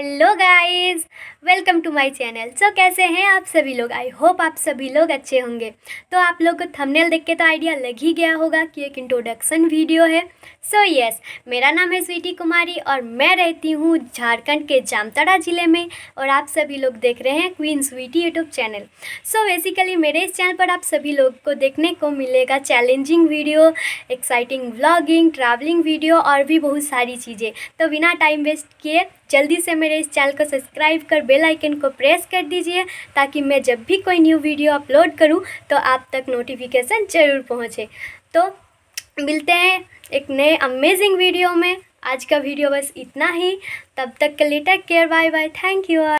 hello guys welcome to my channel so कैसे हैं आप सभी लोग आई होप आप सभी लोग अच्छे होंगे तो आप लोग को थंबनेल देख के तो आइडिया लग ही गया होगा कि एक इंट्रोडक्शन वीडियो है सो so, यस yes, मेरा नाम है स्वीटी कुमारी और मैं रहती हूँ झारखंड के जामताड़ा ज़िले में और आप सभी लोग देख रहे हैं queen sweetie YouTube channel so basically मेरे इस चैनल पर आप सभी लोग को देखने को मिलेगा challenging video exciting vlogging travelling video और भी बहुत सारी चीज़ें तो बिना टाइम वेस्ट किए जल्दी से मेरे इस चैनल को सब्सक्राइब कर बेल आइकन को प्रेस कर दीजिए ताकि मैं जब भी कोई न्यू वीडियो अपलोड करूँ तो आप तक नोटिफिकेशन ज़रूर पहुँचे तो मिलते हैं एक नए अमेजिंग वीडियो में आज का वीडियो बस इतना ही तब तक के लिए take care bye bye thank you